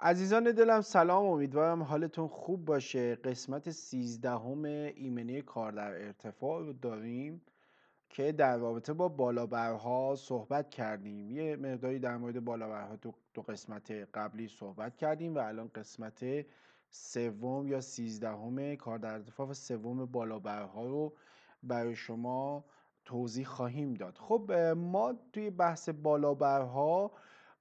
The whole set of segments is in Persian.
عزیزان دلم سلام امیدوارم حالتون خوب باشه قسمت سیزدهم ایمنی کار در ارتفاع رو داریم که در رابطه با بالابرها صحبت کردیم یه مقداری در مورد بالابرها تو قسمت قبلی صحبت کردیم و الان قسمت سوم یا سیزدهم کار در ارتفاع سوم بالابرها رو برای شما توضیح خواهیم داد خب ما توی بحث بالابرها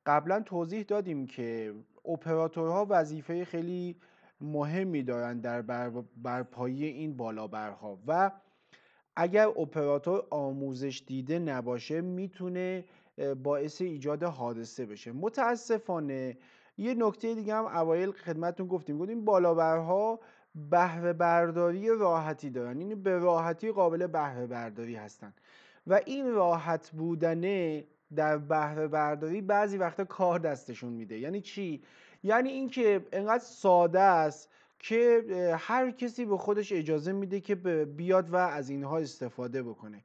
قبلا توضیح دادیم که اپراتورها وظیفه خیلی مهمی دارند در برپایی این بالابرها و اگر اپراتور آموزش دیده نباشه میتونه باعث ایجاد حادثه بشه متاسفانه یه نکته دیگه هم اوایل خدمتون گفتیم گفتیم بالابرها بهره برداری راحتی دارن این یعنی به راحتی قابل بهره برداری هستن و این راحت بودنه در بهره برداری بعضی وقتا کار دستشون میده یعنی چی یعنی اینکه انقدر ساده است که هر کسی به خودش اجازه میده که بیاد و از اینها استفاده بکنه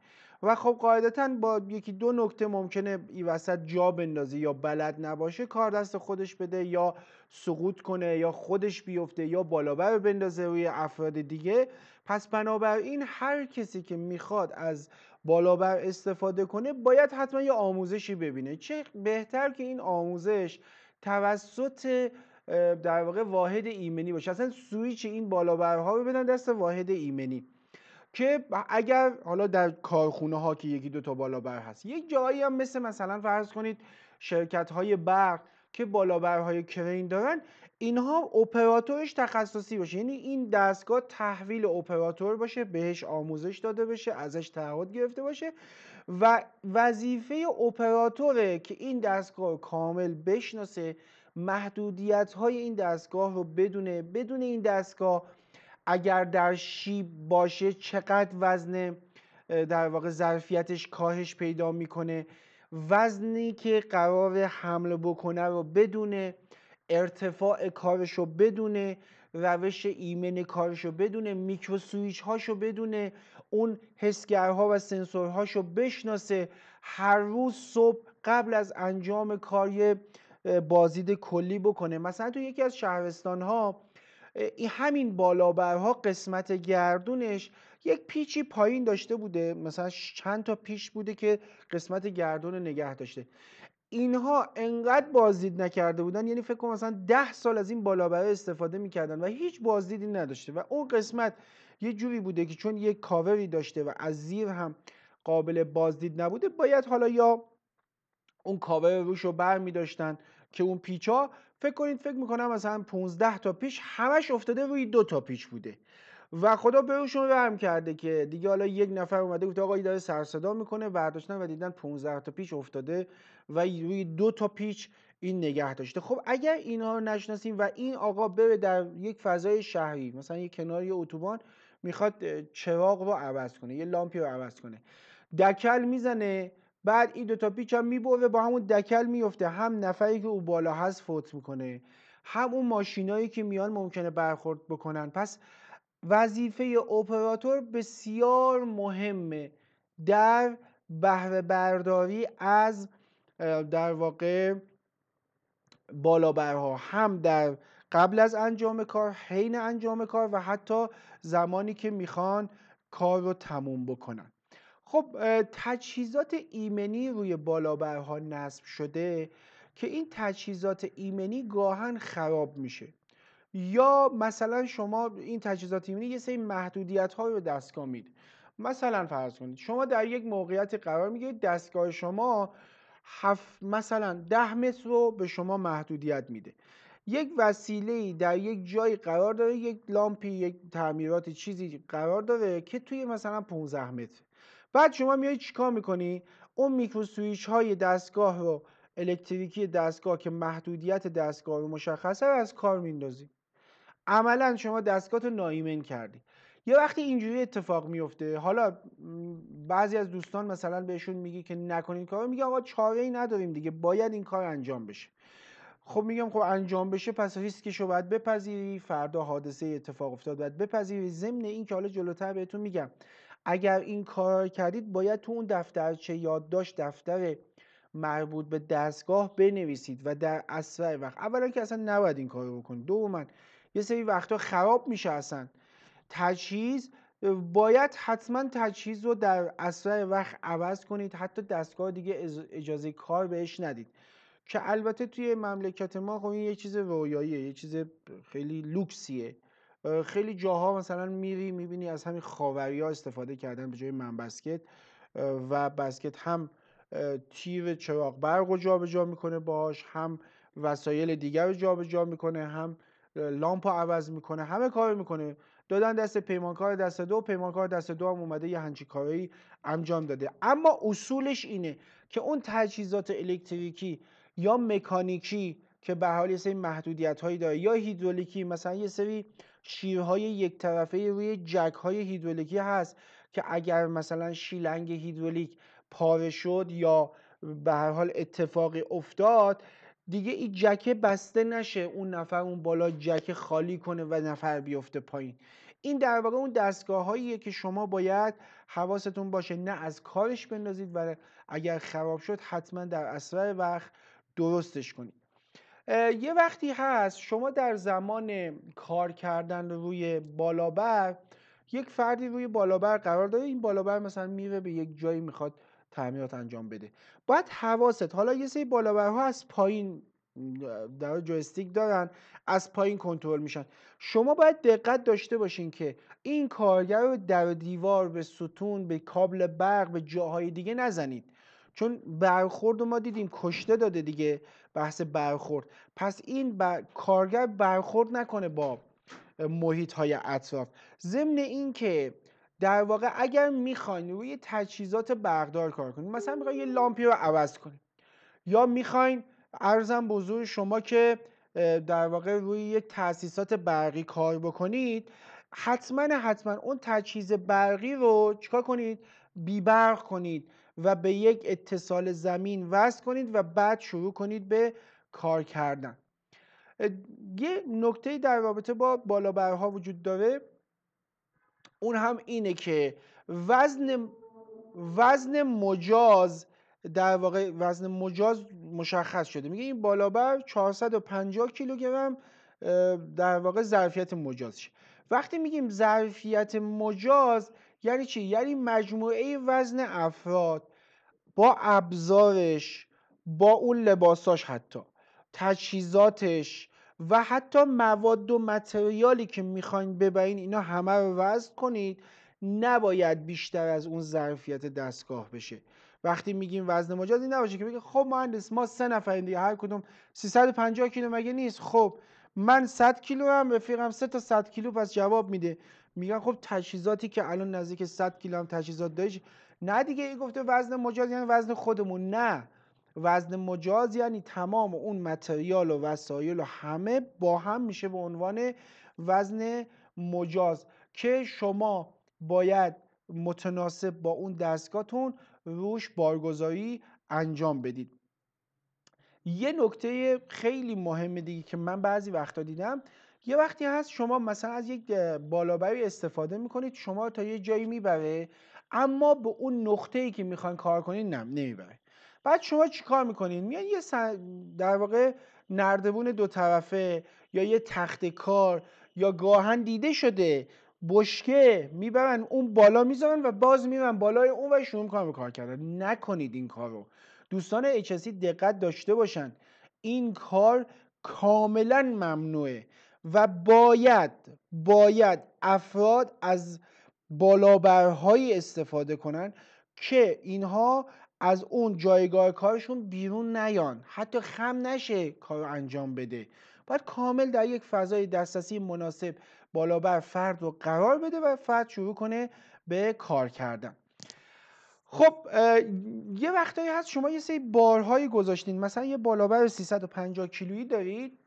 و خب قاعدتا با یکی دو نکته ممکنه ای وسط جا بندازه یا بلد نباشه کار دست خودش بده یا سقوط کنه یا خودش بیفته یا بالابر بندازه روی افراد دیگه پس بنابراین هر کسی که میخواد از بالابر استفاده کنه باید حتما یه آموزشی ببینه چه بهتر که این آموزش توسط در واقع واحد ایمنی باشه اصلا سویچ این بالابرها رو بدن دست واحد ایمنی که اگر حالا در کارخونه ها که یکی دو تا بالابر هست یک جایی هم مثل مثلا فرض کنید شرکت های برق که بالابرهای کرین دارن اینها اپراتورش تخصصی باشه یعنی این دستگاه تحویل اپراتور باشه بهش آموزش داده بشه ازش تعهد گرفته باشه و وظیفه اپراتوره که این دستگاه رو کامل بشناسه محدودیت های این دستگاه رو بدونه بدون این دستگاه اگر در شیب باشه چقدر وزن در واقع ظرفیتش کاهش پیدا میکنه وزنی که قرار حمل بکنه رو بدونه ارتفاع کارش رو بدونه روش ایمن کارش رو بدونه میکرو سویچ هاش رو بدونه اون حسگرها و سنسورهاش رو بشناسه هر روز صبح قبل از انجام کار بازدید کلی بکنه مثلا تو یکی از شهرستان ها همین بالابرها قسمت گردونش یک پیچی پایین داشته بوده مثلا چند تا پیش بوده که قسمت گردون نگه داشته اینها انقدر بازدید نکرده بودن یعنی فکر کنم مثلا ده سال از این بالابره استفاده میکردن و هیچ بازدیدی نداشته و اون قسمت یه جوری بوده که چون یک کاوری داشته و از زیر هم قابل بازدید نبوده باید حالا یا اون کاور روش رو بر می که اون پیچ ها فکر کنید فکر میکنم مثلا 15 تا پیچ همش افتاده روی دو تا پیچ بوده و خدا بهشون رحم کرده که دیگه حالا یک نفر اومده گفت آقا داره سرصدا میکنه برداشتن و دیدن 15 تا پیچ افتاده و روی دو تا پیچ این نگه داشته خب اگر اینها رو نشناسیم و این آقا بره در یک فضای شهری مثلا یک کناری اتوبان میخواد چراغ رو عوض کنه یه لامپی رو عوض کنه دکل میزنه بعد این تا پیچ هم میبره با همون دکل میفته هم نفری که او بالا هست فوت میکنه هم اون ماشینایی که میان ممکنه برخورد بکنن پس وظیفه اپراتور بسیار مهمه در بهره برداری از در واقع بالابرها هم در قبل از انجام کار حین انجام کار و حتی زمانی که میخوان کار رو تموم بکنن خب تجهیزات ایمنی روی بالابرها نصب شده که این تجهیزات ایمنی گاهن خراب میشه یا مثلا شما این تجهیزات ایمنی یه سری محدودیت های رو دستگاه میده مثلا فرض کنید شما در یک موقعیت قرار میگیرید دستگاه شما مثلا ده متر رو به شما محدودیت میده یک وسیله در یک جایی قرار داره یک لامپی یک تعمیرات چیزی قرار داره که توی مثلا 15 متر بعد شما میای چیکار میکنی اون میکرو سویچ های دستگاه رو الکتریکی دستگاه که محدودیت دستگاه رو مشخصه رو از کار میندازی عملا شما دستگاه رو نایمن کردی یه وقتی اینجوری اتفاق میفته حالا بعضی از دوستان مثلا بهشون میگی که نکنین کار میگه آقا چاره ای نداریم دیگه باید این کار انجام بشه خب میگم خب انجام بشه پس که باید بپذیری فردا حادثه اتفاق افتاد باید بپذیری ضمن این که حالا جلوتر بهتون میگم اگر این کار کردید باید تو اون دفترچه یادداشت دفتر مربوط به دستگاه بنویسید و در اسرع وقت اولا که اصلا نباید این کار رو بکنید دوما یه سری وقتا خراب میشه اصلا تجهیز باید حتما تجهیز رو در اسرع وقت عوض کنید حتی دستگاه دیگه اجازه کار بهش ندید که البته توی مملکت ما خب این یه چیز رویاییه یه چیز خیلی لوکسیه خیلی جاها مثلا میری میبینی از همین خاوری ها استفاده کردن به جای بسکت و بسکت هم تیر چراغ برق رو جابجا میکنه باهاش هم وسایل دیگر رو جابجا میکنه هم لامپ رو عوض میکنه همه کار میکنه دادن دست پیمانکار دست دو پیمانکار دست دو هم اومده یه همچی کاری انجام داده اما اصولش اینه که اون تجهیزات الکتریکی یا مکانیکی که به حال یه سری محدودیت هایی داره یا هیدرولیکی مثلا یه سری شیرهای یک طرفه روی جک های هیدرولیکی هست که اگر مثلا شیلنگ هیدرولیک پاره شد یا به هر حال اتفاقی افتاد دیگه این جکه بسته نشه اون نفر اون بالا جکه خالی کنه و نفر بیفته پایین این در واقع اون دستگاه هاییه که شما باید حواستون باشه نه از کارش بندازید و اگر خراب شد حتما در اسرع وقت درستش کنید یه وقتی هست شما در زمان کار کردن روی بالابر یک فردی روی بالابر قرار داره این بالابر مثلا میره به یک جایی میخواد تعمیرات انجام بده باید حواست حالا یه سری بالابرها از پایین در جویستیک دارن از پایین کنترل میشن شما باید دقت داشته باشین که این کارگر رو در دیوار به ستون به کابل برق به جاهای دیگه نزنید چون برخورد ما دیدیم کشته داده دیگه بحث برخورد پس این کارگر برخورد نکنه با محیط های اطراف ضمن اینکه در واقع اگر میخواین روی تجهیزات بردار کار کنید مثلا میخواین یه لامپی رو عوض کنید یا میخواین ارزم بزرگ شما که در واقع روی یک تاسیسات برقی کار بکنید حتما حتما اون تجهیز برقی رو چیکار کنید بیبرق کنید و به یک اتصال زمین وصل کنید و بعد شروع کنید به کار کردن یه نکته در رابطه با بالابرها وجود داره اون هم اینه که وزن وزن مجاز در واقع وزن مجاز مشخص شده میگه این بالابر 450 کیلوگرم در واقع ظرفیت مجازشه وقتی میگیم ظرفیت مجاز یعنی چی یعنی مجموعه وزن افراد با ابزارش با اون لباساش حتی تجهیزاتش و حتی مواد و متریالی که میخواین ببرین اینا همه رو وزن کنید نباید بیشتر از اون ظرفیت دستگاه بشه وقتی میگیم وزن مجازی نباشه که بگه خب مهندس ما سه نفریم دیگه هر کدوم 350 کیلو مگه نیست خب من 100 کیلو هم رفیقم سه تا 100 کیلو پس جواب میده میگن خب تجهیزاتی که الان نزدیک 100 کیلو هم تجهیزات داشت نه دیگه این گفته وزن مجاز یعنی وزن خودمون نه وزن مجاز یعنی تمام اون متریال و وسایل و همه با هم میشه به عنوان وزن مجاز که شما باید متناسب با اون دستگاهتون روش بارگذاری انجام بدید یه نکته خیلی مهم دیگه که من بعضی وقتا دیدم یه وقتی هست شما مثلا از یک بالابری استفاده میکنید شما تا یه جایی میبره اما به اون نقطه ای که میخواین کار کنید نمیبره بعد شما کار میکنین میان یه در واقع نردبون دو طرفه یا یه تخت کار یا گاهن دیده شده بشکه میبرن اون بالا میزنن و باز میرن بالای اون و شروع میکنن به کار کردن نکنید این کار رو دوستان HSC دقت داشته باشن این کار کاملا ممنوعه و باید باید افراد از بالابرهایی استفاده کنن که اینها از اون جایگاه کارشون بیرون نیان حتی خم نشه کار انجام بده باید کامل در یک فضای دسترسی مناسب بالا بر فرد رو قرار بده و فرد شروع کنه به کار کردن خب یه وقتایی هست شما یه سری بارهایی گذاشتین مثلا یه بالابر 350 کیلویی دارید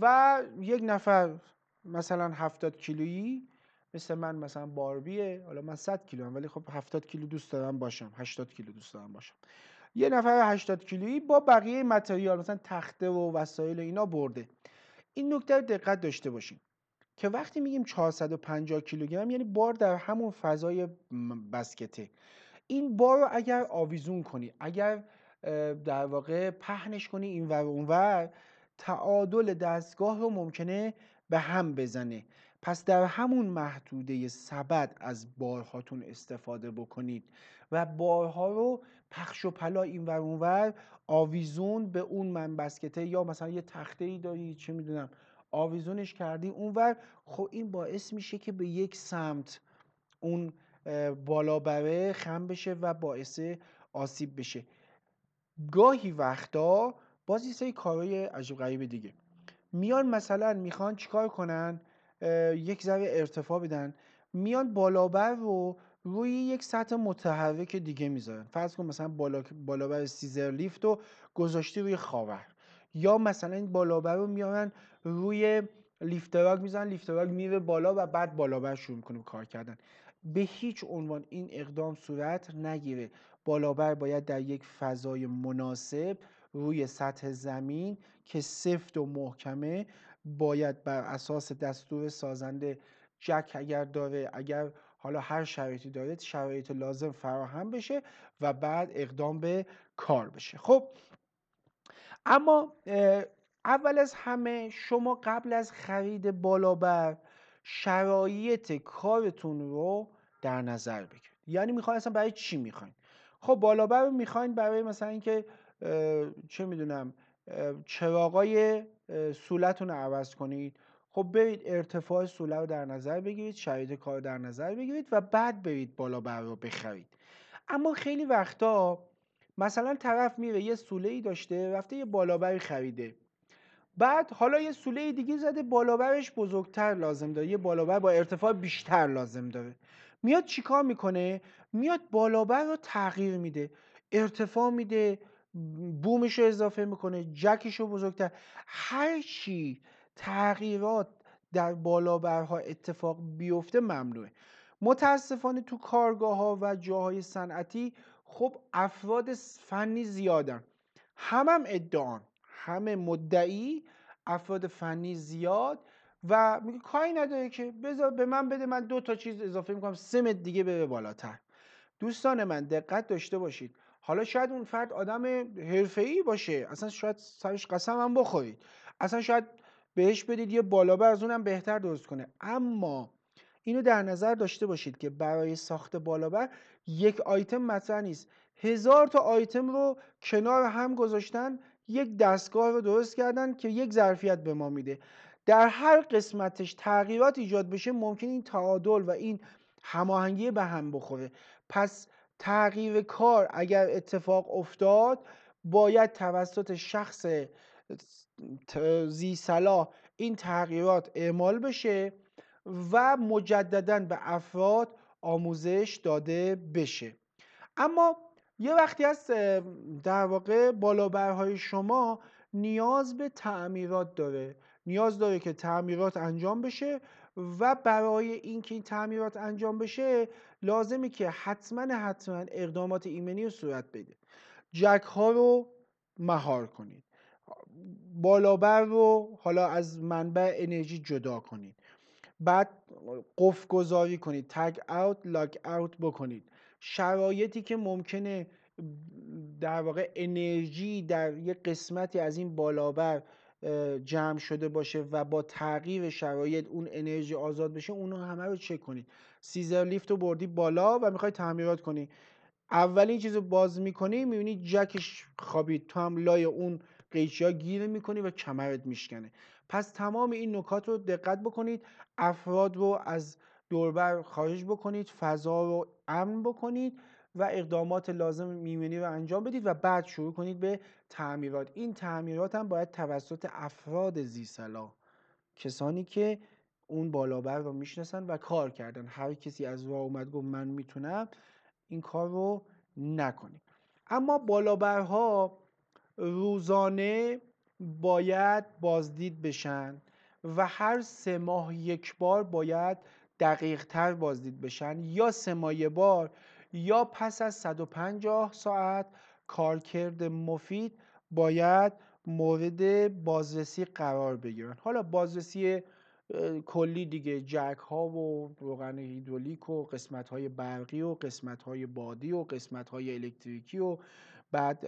و یک نفر مثلا 70 کیلویی مثل من مثلا باربیه حالا من 100 کیلو هم ولی خب 70 کیلو دوست دارم باشم 80 کیلو دوست دارم باشم یه نفر 80 کیلویی با بقیه متریال مثلا تخته و وسایل اینا برده این نکته رو دقت داشته باشیم که وقتی میگیم 450 کیلوگرم یعنی بار در همون فضای بسکته این بار رو اگر آویزون کنی اگر در واقع پهنش کنی این ور اونور تعادل دستگاه رو ممکنه به هم بزنه پس در همون محدوده سبد از بارهاتون استفاده بکنید و بارها رو پخش و پلا این ور اونور آویزون به اون منبسکته یا مثلا یه تخته ای داری چه میدونم آویزونش کردی اونور خب این باعث میشه که به یک سمت اون بالا بره خم بشه و باعث آسیب بشه گاهی وقتا باز سه سری کارهای عجب غریب دیگه میان مثلا میخوان چیکار کنن یک ذره ارتفاع بدن میان بالابر رو روی یک سطح متحرک دیگه میذارن فرض کن مثلا بالابر سیزر لیفت رو گذاشتی روی خاور یا مثلا این بالابر رو میارن روی لیفتراگ میزنن لیفتراگ میره بالا و بعد بالابر شروع میکنه کار کردن به هیچ عنوان این اقدام صورت نگیره بالابر باید در یک فضای مناسب روی سطح زمین که سفت و محکمه باید بر اساس دستور سازنده جک اگر داره اگر حالا هر شرایطی داره شرایط لازم فراهم بشه و بعد اقدام به کار بشه خب اما اول از همه شما قبل از خرید بالابر شرایط کارتون رو در نظر بگیرید یعنی میخواین اصلا برای چی میخواین خب بالابر رو میخواین برای مثلا اینکه چه میدونم چراغای سولتون رو عوض کنید خب برید ارتفاع سوله رو در نظر بگیرید شرایط کار در نظر بگیرید و بعد برید بالا رو بخرید اما خیلی وقتا مثلا طرف میره یه سوله ای داشته رفته یه بالابری خریده بعد حالا یه سوله دیگه زده بالابرش بزرگتر لازم داره یه بالابر با ارتفاع بیشتر لازم داره میاد چیکار میکنه میاد بالابر رو تغییر میده ارتفاع میده بومش رو اضافه میکنه جکش رو بزرگتر هرچی تغییرات در بالابرها اتفاق بیفته ممنوعه متاسفانه تو کارگاه ها و جاهای صنعتی خب افراد فنی زیادن همم هم ادعان همه مدعی افراد فنی زیاد و میگه کاری نداره که بذار به من بده من دو تا چیز اضافه میکنم سمت دیگه بره بالاتر دوستان من دقت داشته باشید حالا شاید اون فرد آدم ای باشه اصلا شاید سرش قسم هم بخورید اصلا شاید بهش بدید یه بالابر از اونم بهتر درست کنه اما اینو در نظر داشته باشید که برای ساخت بالابر یک آیتم مطرح نیست هزار تا آیتم رو کنار هم گذاشتن یک دستگاه رو درست کردن که یک ظرفیت به ما میده در هر قسمتش تغییرات ایجاد بشه ممکن این تعادل و این هماهنگی به هم بخوره پس تغییر کار اگر اتفاق افتاد باید توسط شخص زی صلاح این تغییرات اعمال بشه و مجددا به افراد آموزش داده بشه اما یه وقتی از در واقع بالابرهای شما نیاز به تعمیرات داره نیاز داره که تعمیرات انجام بشه و برای اینکه این تعمیرات انجام بشه لازمه که حتما حتما اقدامات ایمنی رو صورت بده جک ها رو مهار کنید بالابر رو حالا از منبع انرژی جدا کنید بعد قف گذاری کنید تگ اوت لاک اوت بکنید شرایطی که ممکنه در واقع انرژی در یک قسمتی از این بالابر جمع شده باشه و با تغییر شرایط اون انرژی آزاد بشه اونو همه رو چک کنید سیزر لیفت رو بردی بالا و میخوای تعمیرات کنی اولین چیز رو باز میکنی میبینی جکش خوابید تو هم لای اون قیچی ها گیر میکنی و کمرت میشکنه پس تمام این نکات رو دقت بکنید افراد رو از دوربر خارج بکنید فضا رو امن بکنید و اقدامات لازم میمنی رو انجام بدید و بعد شروع کنید به تعمیرات این تعمیرات هم باید توسط افراد زیسلا کسانی که اون بالابر رو میشناسن و کار کردن هر کسی از راه اومد گفت من میتونم این کار رو نکنید اما بالابرها روزانه باید بازدید بشن و هر سه ماه یک بار باید دقیق تر بازدید بشن یا سه ماه بار یا پس از 150 ساعت کارکرد مفید باید مورد بازرسی قرار بگیرن حالا بازرسی کلی دیگه جک ها و روغن هیدرولیک و قسمت های برقی و قسمت های بادی و قسمت های الکتریکی و بعد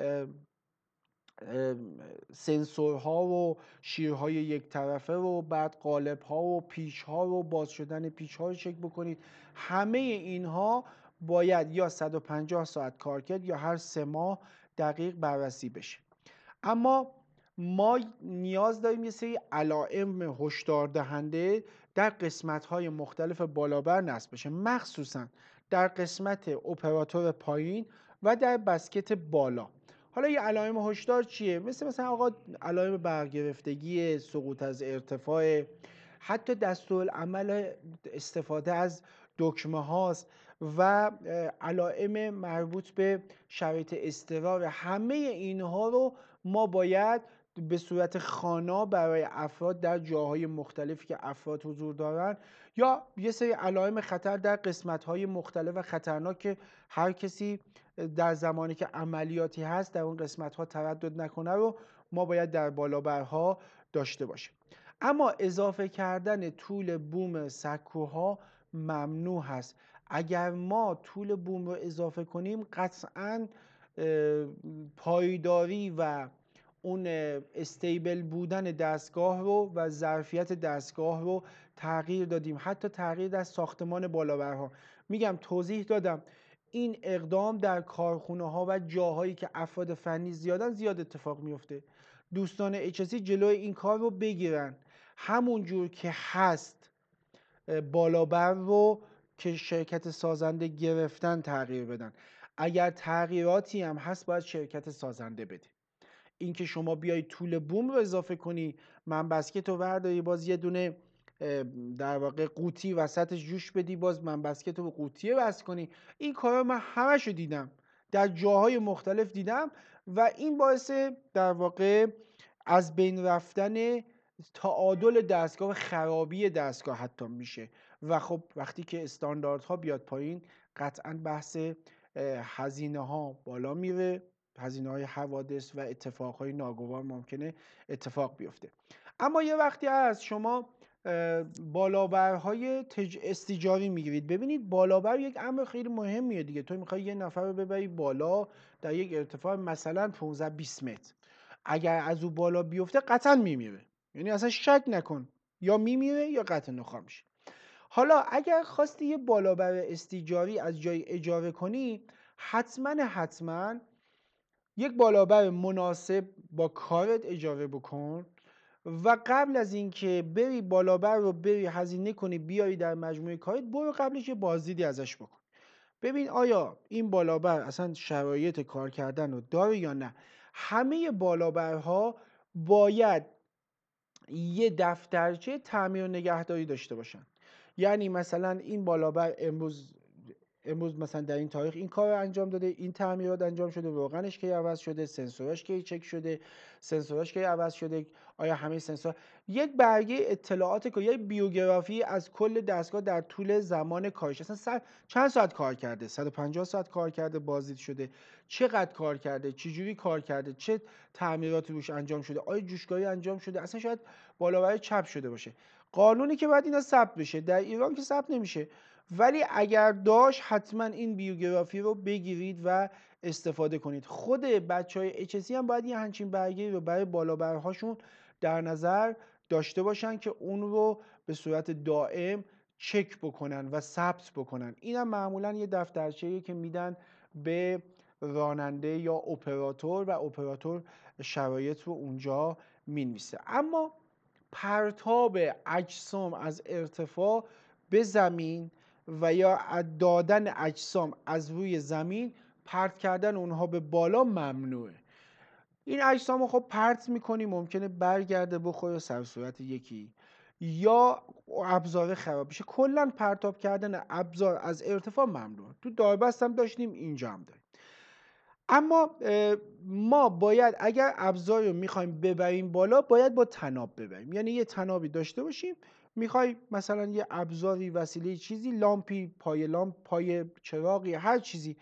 سنسورها و شیرهای یک طرفه و بعد قالب ها و پیچ ها و باز شدن پیچ ها رو چک بکنید همه اینها باید یا 150 ساعت کار کرد یا هر سه ماه دقیق بررسی بشه اما ما نیاز داریم یه سری علائم هشدار دهنده در قسمت های مختلف بالابر نصب بشه مخصوصا در قسمت اپراتور پایین و در بسکت بالا حالا یه علائم هشدار چیه مثل مثلا آقا علائم برگرفتگی سقوط از ارتفاع حتی عمل استفاده از دکمه هاست و علائم مربوط به شرایط استرار همه اینها رو ما باید به صورت خانا برای افراد در جاهای مختلفی که افراد حضور دارن یا یه سری علائم خطر در های مختلف و خطرناک که هر کسی در زمانی که عملیاتی هست در اون قسمت ها تردد نکنه رو ما باید در بالابرها داشته باشیم اما اضافه کردن طول بوم سکوها ممنوع هست اگر ما طول بوم رو اضافه کنیم قطعا پایداری و اون استیبل بودن دستگاه رو و ظرفیت دستگاه رو تغییر دادیم حتی تغییر در ساختمان بالابرها میگم توضیح دادم این اقدام در کارخونه ها و جاهایی که افراد فنی زیادن زیاد اتفاق میفته دوستان HSC جلوی این کار رو بگیرن همون جور که هست بالابر رو که شرکت سازنده گرفتن تغییر بدن اگر تغییراتی هم هست باید شرکت سازنده بده اینکه شما بیای طول بوم رو اضافه کنی من بسکت رو ورداری باز یه دونه در واقع قوطی وسطش جوش بدی باز من بسکت رو به قوطیه بس کنی این کارا من همش رو دیدم در جاهای مختلف دیدم و این باعث در واقع از بین رفتن تعادل دستگاه خرابی دستگاه حتی میشه و خب وقتی که استانداردها بیاد پایین قطعا بحث هزینه ها بالا میره هزینه های حوادث و اتفاق های ناگوار ممکنه اتفاق بیفته اما یه وقتی از شما بالابرهای تج... استیجاری میگیرید ببینید بالابر یک امر خیلی مهمیه دیگه تو میخوای یه نفر رو ببری بالا در یک ارتفاع مثلا 15 20 متر اگر از او بالا بیفته قطعا میمیره یعنی اصلا شک نکن یا میمیره یا قطع نخواه میشه حالا اگر خواستی یه بالابر استیجاری از جای اجاره کنی حتما حتما یک بالابر مناسب با کارت اجاره بکن و قبل از اینکه بری بالابر رو بری هزینه کنی بیاری در مجموعه کارت برو قبلش یه بازدیدی ازش بکن ببین آیا این بالابر اصلا شرایط کار کردن رو داره یا نه همه بالابرها باید یه دفترچه تعمیر و نگهداری داشته باشن یعنی مثلا این بالابر امروز امروز مثلا در این تاریخ این کار انجام داده این تعمیرات انجام شده روغنش که عوض شده سنسوراش که چک شده سنسوراش که عوض شده آیا همه سنسور یک برگه اطلاعات که یک بیوگرافی از کل دستگاه در طول زمان کارش اصلا چند ساعت کار کرده 150 ساعت کار کرده بازدید شده چقدر کار کرده چجوری کار کرده چه تعمیراتی روش انجام شده آیا جوشکاری انجام شده اصلا شاید بالاور چپ شده باشه قانونی که باید اینا ثبت بشه در ایران که ثبت نمیشه ولی اگر داشت حتما این بیوگرافی رو بگیرید و استفاده کنید خود بچه های HSC هم باید یه همچین برگه رو برای بالابرهاشون در نظر داشته باشن که اون رو به صورت دائم چک بکنن و ثبت بکنن اینم معمولا یه دفترچه که میدن به راننده یا اپراتور و اپراتور شرایط رو اونجا مینویسه اما پرتاب اجسام از ارتفاع به زمین و یا دادن اجسام از روی زمین پرت کردن اونها به بالا ممنوعه این اجسام خب پرت میکنی ممکنه برگرده بخوره سر صورت یکی یا ابزار خراب بشه کلا پرتاب کردن ابزار از ارتفاع ممنوع تو داربست هم داشتیم اینجا هم داریم اما ما باید اگر ابزار رو میخوایم ببریم بالا باید با تناب ببریم یعنی یه تنابی داشته باشیم میخوای مثلا یه ابزاری وسیله چیزی لامپی پای لامپ پای چراغی هر چیزی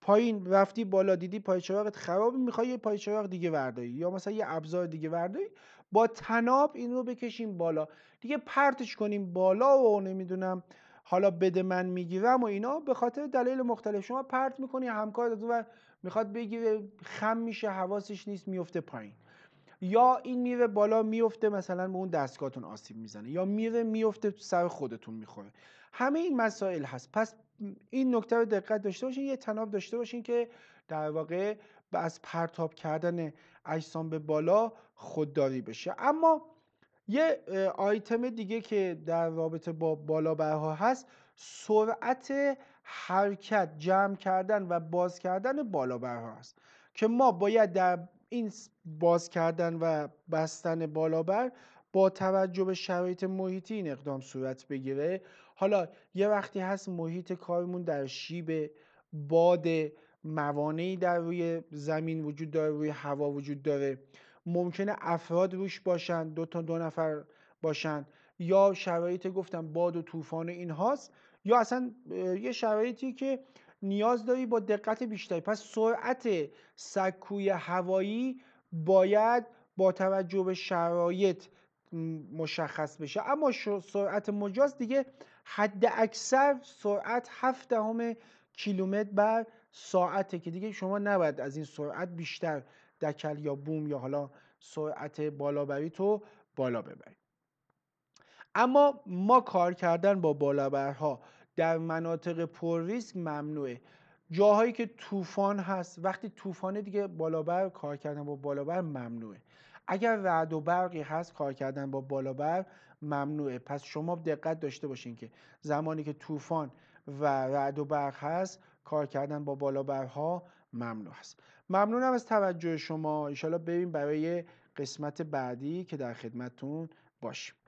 پایین رفتی بالا دیدی پای چراغت خراب میخوای یه پای چراغ دیگه ورداری یا مثلا یه ابزار دیگه ورداری با تناب این رو بکشیم بالا دیگه پرتش کنیم بالا و نمیدونم حالا بده من میگیرم و اینا به خاطر دلیل مختلف شما پرت میکنی از و میخواد بگیره خم میشه حواسش نیست میفته پایین یا این میره بالا میفته مثلا به اون دستگاهتون آسیب میزنه یا میره میفته سر خودتون میخوره همه این مسائل هست پس این نکته رو دقت داشته باشین یه تناب داشته باشین که در واقع از پرتاب کردن اجسام به بالا خودداری بشه اما یه آیتم دیگه که در رابطه با بالا برها هست سرعت حرکت جمع کردن و باز کردن بالا برها هست که ما باید در این باز کردن و بستن بالابر با توجه به شرایط محیطی این اقدام صورت بگیره حالا یه وقتی هست محیط کارمون در شیب باد موانعی در روی زمین وجود داره روی هوا وجود داره ممکنه افراد روش باشن دو تا دو نفر باشن یا شرایط گفتم باد و طوفان این هاست یا اصلا یه شرایطی که نیاز داری با دقت بیشتری پس سرعت سکوی هوایی باید با توجه به شرایط مشخص بشه اما سرعت مجاز دیگه حد اکثر سرعت هفت همه کیلومتر بر ساعته که دیگه شما نباید از این سرعت بیشتر دکل یا بوم یا حالا سرعت بالابری تو بالا ببرید اما ما کار کردن با بالابرها در مناطق پر ریسک ممنوعه جاهایی که طوفان هست وقتی طوفان دیگه بالابر کار کردن با بالابر ممنوعه اگر رعد و برقی هست کار کردن با بالابر ممنوعه پس شما دقت داشته باشین که زمانی که طوفان و رعد و برق هست کار کردن با بالابرها ممنوع است ممنونم از توجه شما ایشالا بریم برای قسمت بعدی که در خدمتتون باشیم